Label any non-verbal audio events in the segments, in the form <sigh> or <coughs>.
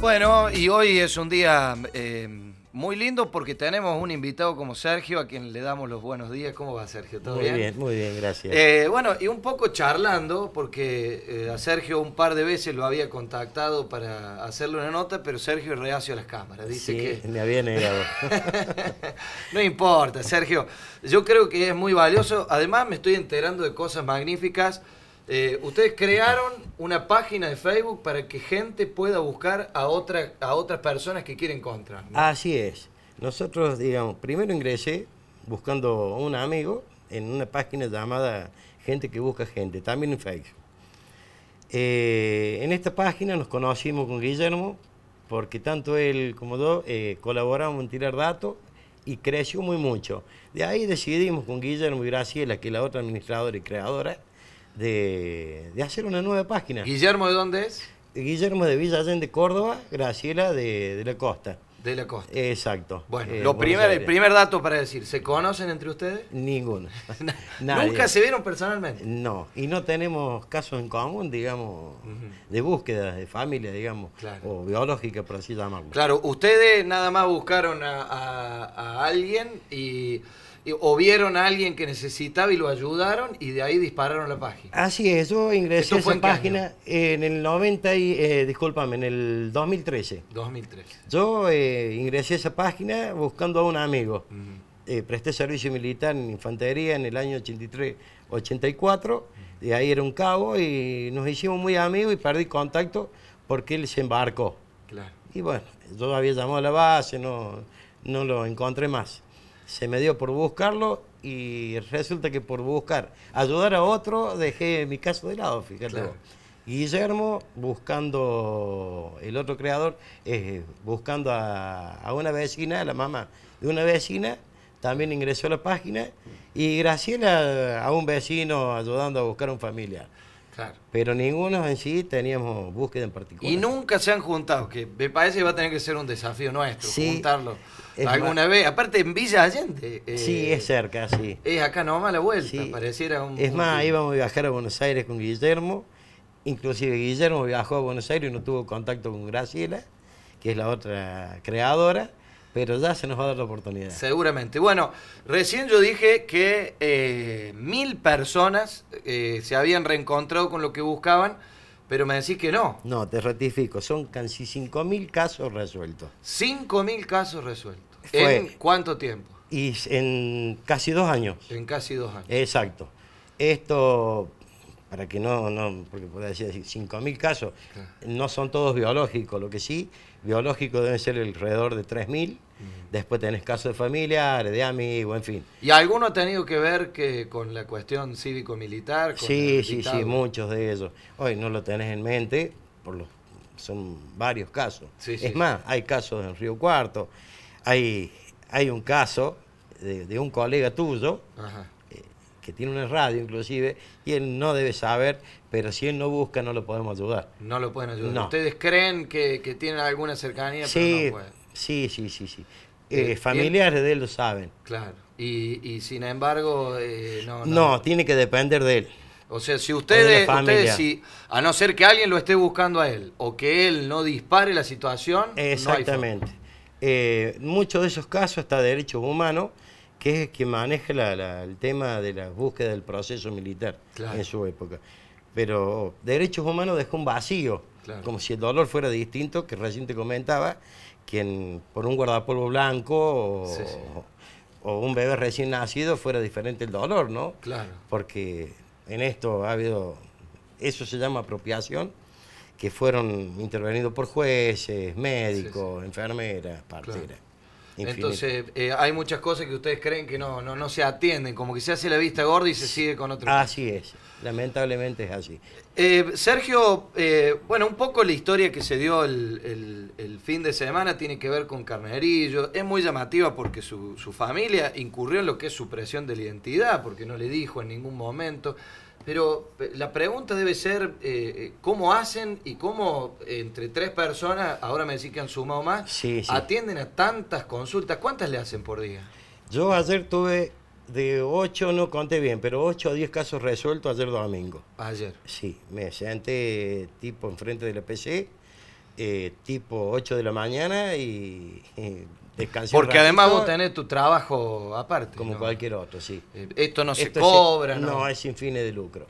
Bueno, y hoy es un día eh, muy lindo porque tenemos un invitado como Sergio, a quien le damos los buenos días. ¿Cómo va Sergio? ¿Todo muy bien? muy bien, gracias. Eh, bueno, y un poco charlando, porque eh, a Sergio un par de veces lo había contactado para hacerle una nota, pero Sergio reacio a las cámaras. Dice sí, que... me había negado. <laughs> no importa, Sergio. Yo creo que es muy valioso. Además, me estoy enterando de cosas magníficas eh, ustedes crearon una página de Facebook para que gente pueda buscar a, otra, a otras personas que quieren encontrar. Así es. Nosotros, digamos, primero ingresé buscando un amigo en una página llamada Gente que Busca Gente, también en Facebook. Eh, en esta página nos conocimos con Guillermo, porque tanto él como yo eh, colaboramos en tirar datos y creció muy mucho. De ahí decidimos con Guillermo y Graciela, que es la otra administradora y creadora, de, hacer una nueva página. ¿Guillermo de dónde es? Guillermo de Villa Allende, Córdoba, Graciela de, la Costa. De la costa. Exacto. Bueno, eh, lo primer, el primer dato para decir, ¿se conocen entre ustedes? Ninguno. <laughs> <laughs> ¿Nunca se vieron personalmente? No, y no tenemos casos en común, digamos, de búsqueda, de familia, digamos, o biológica, por así llamarlo. Claro, ustedes nada más buscaron a alguien y o vieron a alguien que necesitaba y lo ayudaron y de ahí dispararon la página. Así es, yo ingresé a esa página en el 90 y, eh, discúlpame, en el 2013. 2013. Yo eh, ingresé a esa página buscando a un amigo. Eh, presté servicio militar en infantería en el año 83, 84. De ahí era un cabo y nos hicimos muy amigos y perdí contacto porque él se embarcó. Claro. Y bueno, yo había llamado a la base, no, no lo encontré más se me dio por buscarlo y resulta que por buscar ayudar a otro dejé mi caso de lado, fíjate. Guillermo buscando, el otro creador, eh, buscando a, una vecina, a la mamá de una vecina, también ingresó a la página y Graciela a un vecino ayudando a buscar a un familiar. Pero ninguno en sí teníamos búsqueda en particular. Y nunca se han juntado, que me parece que va a tener que ser un desafío nuestro, juntarlo alguna vez. Aparte en Villa Allende. Eh, sí, es cerca, sí. Es acá nomás la vuelta, pareciera Es más, íbamos a viajar a Buenos Aires con Guillermo, inclusive Guillermo viajó a Buenos Aires y no tuvo contacto con Graciela, que es la otra creadora, pero ya se nos va a dar la oportunidad. Seguramente. Bueno, recién yo dije que eh, mil personas eh, se habían reencontrado con lo que buscaban, pero me decís que no. No, te ratifico, son casi cinco mil casos resueltos. Cinco mil casos resueltos. ¿En cuánto tiempo? Y en casi dos años. En casi dos años. Exacto. Esto para que no, no porque podría decir mil casos, no son todos biológicos, lo que sí, biológico deben ser alrededor de 3.000 Mm. Después tenés casos de familiares, de amigos, en fin. ¿Y alguno ha tenido que ver que con la cuestión cívico-militar? Sí, sí, sí, muchos de ellos. Hoy no lo tenés en mente, por los, son varios casos. es más, hay casos en Río Cuarto, hay, hay un caso de, un colega tuyo. Eh, que tiene una radio inclusive, y él no debe saber, pero si él no busca no lo podemos ayudar. No lo pueden ayudar. ¿Ustedes creen que, tienen alguna cercanía? Sí, pero no Sí, sí, sí, sí. Eh, eh, familiares de él lo saben. Claro. Y, y sin embargo, eh, no, no, tiene que depender de él. O sea, si ustedes, ustedes si, a no ser que alguien lo esté buscando a él o que él no dispare la situación. Exactamente. muchos de esos casos está Derechos Humanos, que es que maneja el tema de la búsqueda del proceso militar en su época. Pero Derechos Humanos dejó un vacío, como si el dolor fuera distinto, que recién te comentaba quien por un guardapolvo blanco o, un bebé recién nacido fuera diferente el dolor, ¿no? Claro. Porque en esto ha habido, eso se llama apropiación, que fueron intervenidos por jueces, médicos, enfermeras, parteras. Entonces, eh, eh, hay muchas cosas que ustedes creen que no, no, no se atienden, como que se hace la vista gorda y se sigue con otro. Así es, lamentablemente es así. Eh, Sergio, bueno, un poco la historia que se dio el, el, fin de semana tiene que ver con Carnerillo. Es muy llamativa porque su, su familia incurrió en lo que es supresión de la identidad, porque no le dijo en ningún momento. Pero la pregunta debe ser eh, eh, cómo hacen y cómo eh, entre tres personas, ahora me decís que han sumado más, atienden a tantas consultas. ¿Cuántas le hacen por día? Yo ayer tuve de ocho, no conté bien, pero ocho o diez casos resueltos ayer domingo. Ayer. Sí, me senté tipo enfrente de la PC, tipo 8 de la mañana y... Porque además vos tenés tu trabajo aparte. Como cualquier otro, sí. Eh, esto no se cobra, ¿no? No, es sin fines de lucro.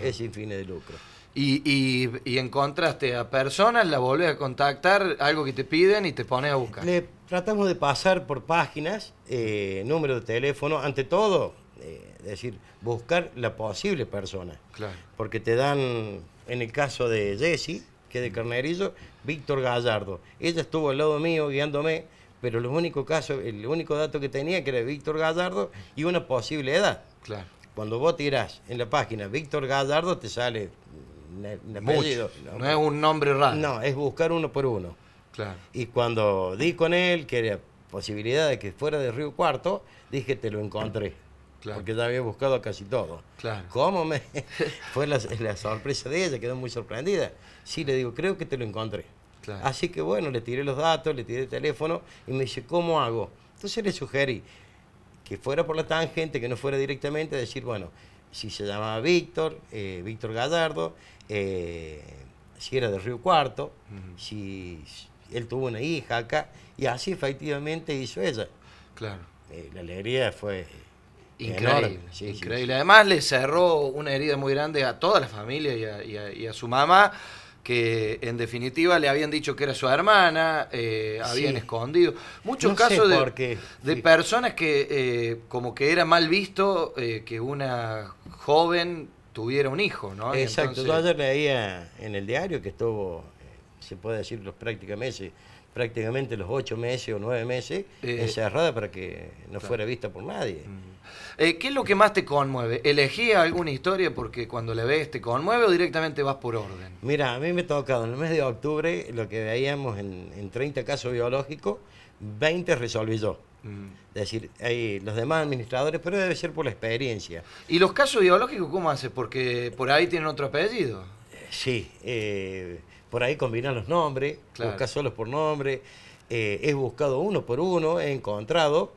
Es sin fines de lucro. Y, y, y, encontraste a personas, la volvés a contactar, algo que te piden y te pones a buscar. Le tratamos de pasar por páginas, eh, número de teléfono, ante todo, es eh, decir, buscar la posible persona. Claro. Porque te dan, en el caso de Jessy, que es de Carnerillo, Víctor Gallardo. Ella estuvo al lado mío guiándome pero el único caso, el único dato que tenía que era Víctor Gallardo y una posible edad. Claro. Cuando vos tirás en la página Víctor Gallardo te sale No, es un nombre raro. No, es buscar uno por uno. Claro. Y cuando di con él, que era posibilidad de que fuera de Río Cuarto, dije te lo encontré. Claro. Porque ya había buscado casi todo. Claro. ¿Cómo me? <laughs> Fue la, la sorpresa de ella, quedó muy sorprendida. Sí, le digo, creo que te lo encontré. Así que bueno, le tiré los datos, le tiré el teléfono y me dice, ¿cómo hago? Entonces le sugerí que fuera por la tangente, que no fuera directamente, a decir, bueno, si se llamaba Víctor, eh, Víctor Gallardo, eh, si era de Río Cuarto, si él tuvo una hija acá, y así efectivamente hizo ella. Claro. Eh, la alegría fue Increíble, increíble. Además le cerró una herida muy grande a toda la familia y a su mamá que en definitiva le habían dicho que era su hermana, eh, habían escondido. Muchos casos de, personas que eh, como que era mal visto eh, que una joven tuviera un hijo, ¿no? Exacto, yo ayer leía en el diario que estuvo, se puede decir los prácticamente, prácticamente los ocho meses o nueve meses encerrada para que no fuera vista por nadie. Mm. Eh, ¿Qué es lo que más te conmueve? ¿Elegía alguna historia porque cuando la ves te conmueve o directamente vas por orden? Mira, a mí me ha tocado, en el mes de octubre lo que veíamos en, 30 casos biológicos, 20 resolví yo. Mm. Es decir, los demás administradores, pero debe ser por la experiencia. ¿Y los casos biológicos cómo haces? Porque por ahí tienen otro apellido. Sí, eh, por ahí combinan los nombres, buscas solos por nombre, eh, he buscado uno por uno, he encontrado,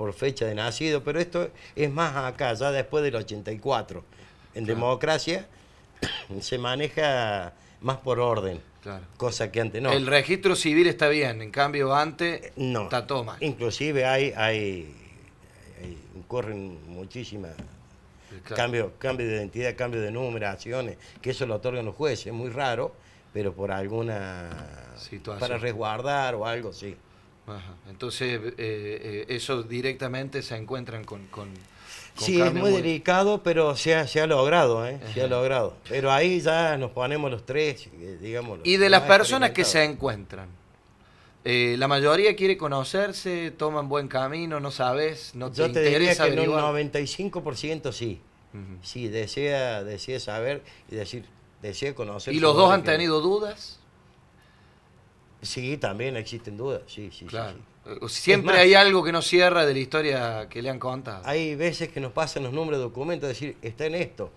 por fecha de nacido, pero esto es más acá, ya después del 84. En democracia <coughs> se maneja más por orden, cosa que antes no. El registro civil está bien, en cambio antes está todo mal. Inclusive hay, hay, corren muchísimas cambios cambio, de identidad, cambio de numeraciones, que eso lo otorgan los jueces, es muy raro, pero por alguna... Situación. Para resguardar o algo, sí. Entonces, eh, eh esos directamente se encuentran con... sí, es muy, delicado, pero se ha, se ha logrado, ¿eh? se ha logrado. Pero ahí ya nos ponemos los tres, eh, digamos. y de las personas que se encuentran, eh, la mayoría quiere conocerse, toman buen camino, no sabes, no Yo te, diría que 95% sí. Sí, desea, desea saber y decir, desea conocer. ¿Y los dos han tenido dudas? Sí, también existen dudas, sí, sí, sí, eh, Siempre hay algo que no cierra de la historia que le han contado. Hay veces que nos pasan los números de documentos, decir, está en esto.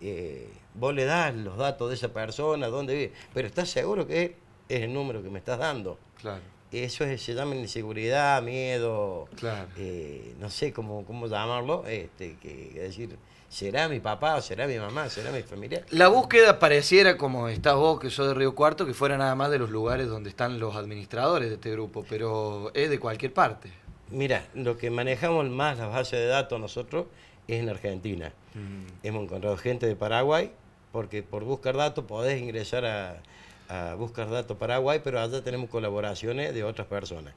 Eh, vos le das los datos de esa persona, dónde vive, pero estás seguro que es el número que me estás dando. Claro eso es, se llama inseguridad, miedo, eh, no sé cómo, cómo llamarlo, este, que, decir, será mi papá será mi mamá, será mi familia? La búsqueda pareciera, como estás vos, que sos de Río Cuarto, que fuera nada más de los lugares donde están los administradores de este grupo, pero es de cualquier parte. Mira, lo que manejamos más las bases de datos nosotros es en Argentina. Hemos encontrado gente de Paraguay, porque por buscar datos podés ingresar a a buscar datos Paraguay, pero allá tenemos colaboraciones de otras personas.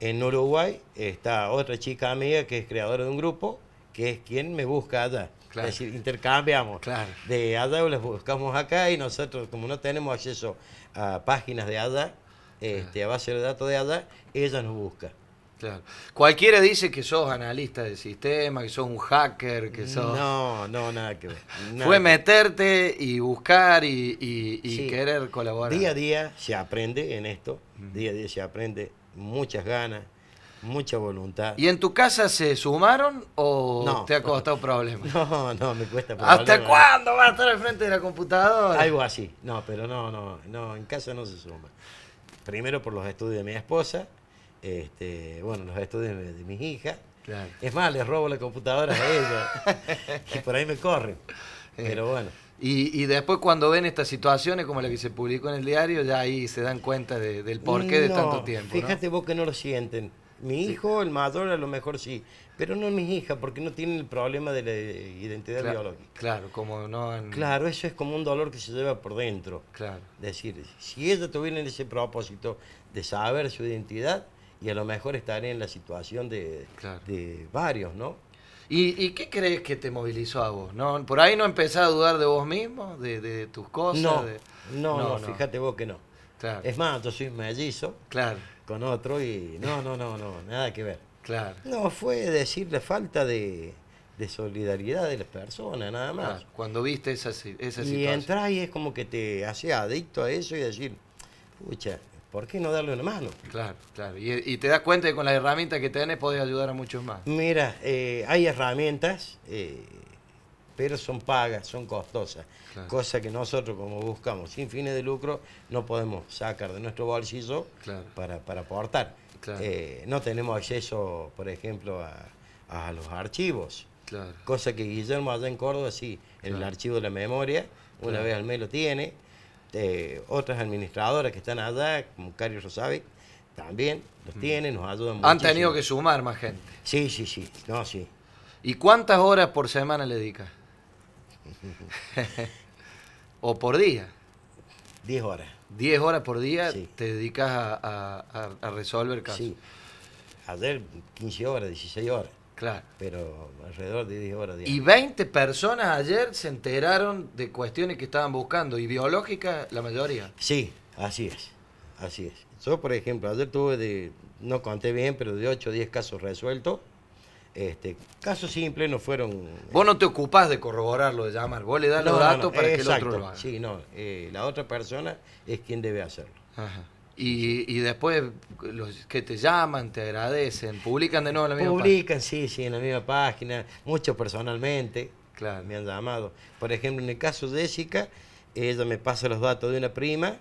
En Uruguay está otra chica amiga que es creadora de un grupo, que es quien me busca allá. Es decir, intercambiamos. Claro. De allá las buscamos acá y nosotros, como no tenemos acceso a páginas de allá, este, a base de datos de allá, ella nos busca. Claro. Cualquiera dice que sos analista de sistema, que sos un hacker, que mm, sos... No, no, nada que ver. Fue meterte y buscar y, querer colaborar. Día a día se aprende en esto, día a día se aprende muchas ganas, mucha voluntad. ¿Y en tu casa se sumaron o te ha costado problemas? <laughs> No, no, me cuesta problemas. ¿Hasta cuándo vas a estar al frente de la computadora? Algo así, no, pero no, no, no, en casa no se suma. Primero por los estudios de mi esposa este, bueno, los estudios de, mis hijas. Claro. Es más, les robo la computadora a ellas <laughs> y por ahí me corren. Eh, pero bueno. Y, y, después cuando ven estas situaciones como la que se publicó en el diario, ya ahí se dan cuenta del porqué qué de tanto tiempo. Fíjate vos que no lo sienten. Mi hijo, el mayor, a lo mejor sí, pero no mis hijas, porque no tienen el problema de la identidad biológica. Claro, como no Claro, eso es como un dolor que se lleva por dentro. Claro. Decir, si ellas tuvieran ese propósito de saber su identidad, y a lo mejor estaré en la situación de, varios, ¿no? ¿Y, qué crees que te movilizó a vos? ¿No? ¿Por ahí no empezás a dudar de vos mismo, de, tus cosas? No, no, no, fíjate vos que no. Claro. Es más, yo soy mellizo claro. con otro y no, no, no, no, nada que ver. Claro. No, fue decir la falta de, solidaridad de las personas, nada más. Claro, cuando viste esa, situación. Y y es como que te hace adicto a eso y decir, pucha, ¿por qué no darle una mano? Claro, claro. Y, te das cuenta que con las herramientas que tenés podés ayudar a muchos más. Mira, eh, hay herramientas, eh, pero son pagas, son costosas. Cosa que nosotros, como buscamos sin fines de lucro, no podemos sacar de nuestro bolsillo para, aportar. Eh, no tenemos acceso, por ejemplo, a, a los archivos. Cosa que Guillermo allá en Córdoba, sí, en el archivo de la memoria, una vez al mes lo tiene eh, otras administradoras que están allá, como Cario Rosavic, también los mm. tienen, nos ayudan mucho. Han tenido que sumar más gente. Sí, sí, sí, no, sí. ¿Y cuántas horas por semana le dedicas? <laughs> ¿O por día? Diez horas. ¿Diez horas por día te dedicas a, resolver casos. Sí. Ayer 15 horas, 16 horas. Claro. Pero alrededor de 10 horas Y 20 personas ayer se enteraron de cuestiones que estaban buscando, y biológica la mayoría. Sí, así es. Así es. Yo, por ejemplo, ayer tuve de, no conté bien, pero de 8 o 10 casos resueltos. Este, casos simples no fueron. Vos no te ocupás de corroborarlo, de llamar, vos le das los datos para que el otro lo haga. Sí, no, eh, la otra persona es quien debe hacerlo. Ajá. Y, después los que te llaman, te agradecen, publican de nuevo en la misma página. Publican, sí, sí, en la misma página, muchos personalmente claro. me han llamado. Por ejemplo, en el caso de Jessica, ella me pasa los datos de una prima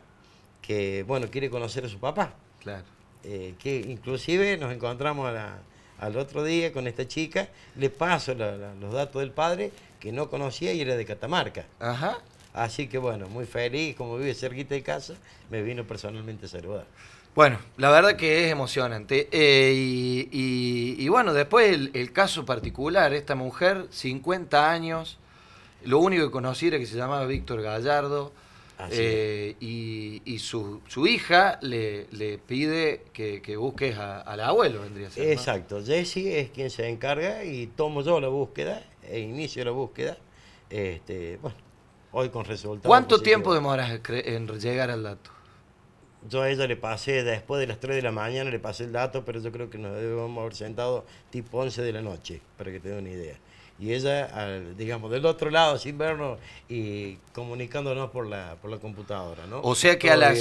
que, bueno, quiere conocer a su papá. Claro. Eh, que inclusive nos encontramos al otro día con esta chica, le paso los datos del padre que no conocía y era de Catamarca. Ajá. Así que bueno, muy feliz, como vive cerquita de casa, me vino personalmente a saludar. Bueno, la verdad que es emocionante. Eh, y, bueno, después el, caso particular, esta mujer, 50 años, lo único que conocí era que se llamaba Víctor Gallardo, eh, y, y su, hija le, pide que, busques al abuelo, vendría a ser, Exacto, Jesse es quien se encarga y tomo yo la búsqueda e inicio la búsqueda. Este, bueno, hoy con resultados. ¿Cuánto tiempo demoras en llegar al dato? Yo a ella le pasé, después de las 3 de la mañana le pasé el dato, pero yo creo que nos debemos haber sentado tipo 11 de la noche, para que te dé una idea. Y ella, digamos, del otro lado, sin vernos y comunicándonos por la, por la computadora, ¿no? O sea que a las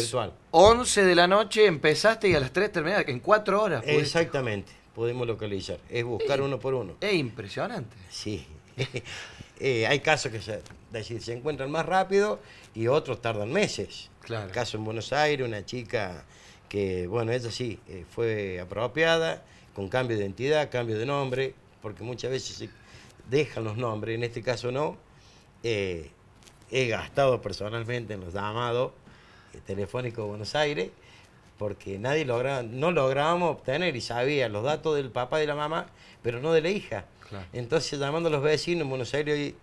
11 de la noche empezaste y a las 3 terminaste, en 4 horas. Exactamente, podemos localizar. Es buscar eh, uno por uno. Es impresionante. Sí. <laughs> Eh, hay casos que se decir, se encuentran más rápido y otros tardan meses. Claro. El caso en Buenos Aires, una chica que, bueno, ella sí, eh, fue apropiada, con cambio de identidad, cambio de nombre, porque muchas veces se dejan los nombres, en este caso no. Eh, he gastado personalmente en los llamados eh, telefónicos de Buenos Aires, porque nadie lograba, no lográbamos obtener y sabía los datos del papá y de la mamá, pero no de la hija. Entonces, llamando a los vecinos en Buenos Aires,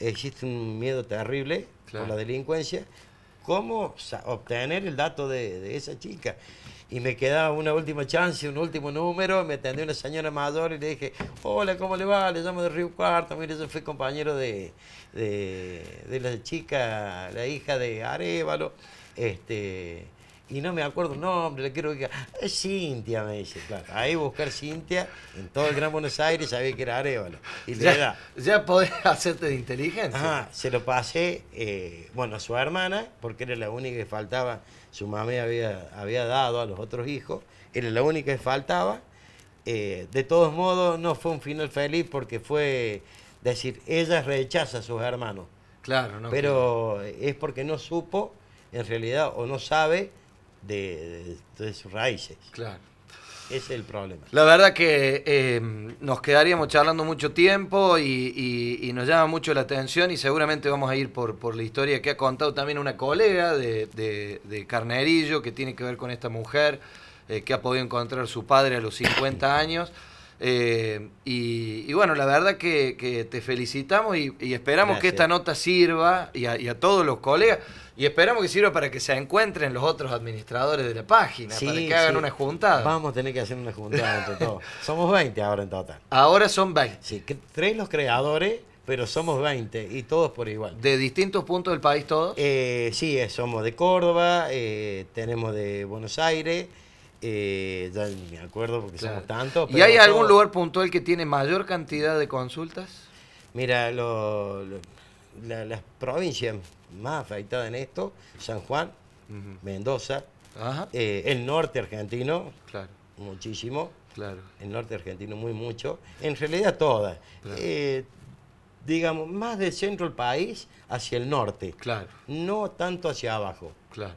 existe un miedo terrible por la delincuencia, ¿cómo obtener el dato de, esa chica? Y me quedaba una última chance, un último número, me atendió una señora mayor y le dije, hola, ¿cómo le va? Le llamo de Río Cuarto, mire, yo fui compañero de, de, de la chica, la hija de Arevalo, este y no me acuerdo el nombre, le quiero que es Cintia, me dice, Ahí buscar Cintia en todo el Gran Buenos Aires, sabía que era Arevalo. Y le ya, ya podés <laughs> hacerte de inteligencia. Ajá, se lo pasé, eh, bueno, a su hermana, porque era la única que faltaba, su mamá había, había dado a los otros hijos, era la única que faltaba. Eh, de todos modos, no fue un final feliz porque fue decir, ella rechaza a sus hermanos. Claro, no. Pero es porque no supo, en realidad, o no sabe de, de sus raíces. Claro. Ese es el problema. La verdad que eh, nos quedaríamos charlando mucho tiempo y, nos llama mucho la atención y seguramente vamos a ir por, por la historia que ha contado también una colega de, de, Carnerillo que tiene que ver con esta mujer eh, que ha podido encontrar su padre a los 50 <coughs> años. Eh, y, bueno, la verdad que, te felicitamos y, esperamos que esta nota sirva y a todos los colegas y esperamos que sirva para que se encuentren los otros administradores de la página, para que hagan una juntada. Vamos a tener que hacer una juntada entre <laughs> todos. Somos 20 ahora en total. Ahora son 20. Sí, tres los creadores, pero somos 20 y todos por igual. ¿De distintos puntos del país todos? Eh, sí, eh, somos de Córdoba, eh, tenemos de Buenos Aires. ya me acuerdo porque somos tantos. ¿Y hay algún lugar puntual que tiene mayor cantidad de consultas? Mira, las provincias más afectada en esto, San Juan, Mendoza, eh, el norte argentino, muchísimo, claro. el norte argentino muy mucho, en realidad todas. Eh, digamos, más del centro del país hacia el norte, claro. no tanto hacia abajo. Claro.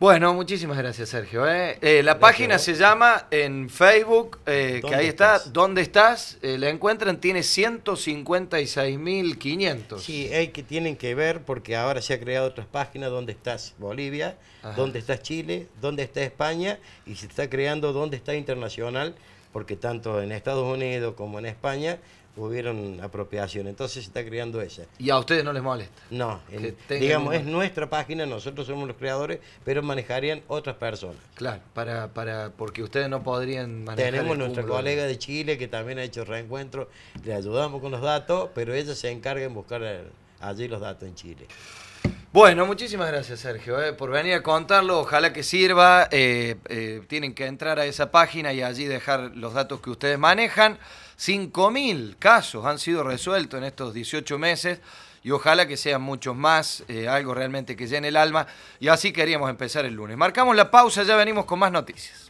Bueno, muchísimas gracias, Sergio. ¿eh? Eh, la página se llama en Facebook, eh, que ahí está, ¿dónde estás? la encuentran, tiene 156.500. Sí, hay que, tienen que ver porque ahora se ha creado otras páginas, ¿dónde estás Bolivia? ¿Dónde estás Chile? ¿Dónde está España? Y se está creando ¿dónde está Internacional? Porque tanto en Estados Unidos como en España hubieron apropiación. Entonces se está creando ella ¿Y a ustedes no les molesta? No. digamos, es nuestra página, nosotros somos los creadores, pero manejarían otras personas. Claro, para, para porque ustedes no podrían manejar. Tenemos nuestra colega de Chile que también ha hecho reencuentro, le ayudamos con los datos, pero ella se encarga en buscar allí los datos en Chile. Bueno, muchísimas gracias Sergio eh, por venir a contarlo, ojalá que sirva, eh, eh, tienen que entrar a esa página y allí dejar los datos que ustedes manejan. 5.000 casos han sido resueltos en estos 18 meses y ojalá que sean muchos más, eh, algo realmente que llene el alma. Y así queríamos empezar el lunes. Marcamos la pausa, ya venimos con más noticias.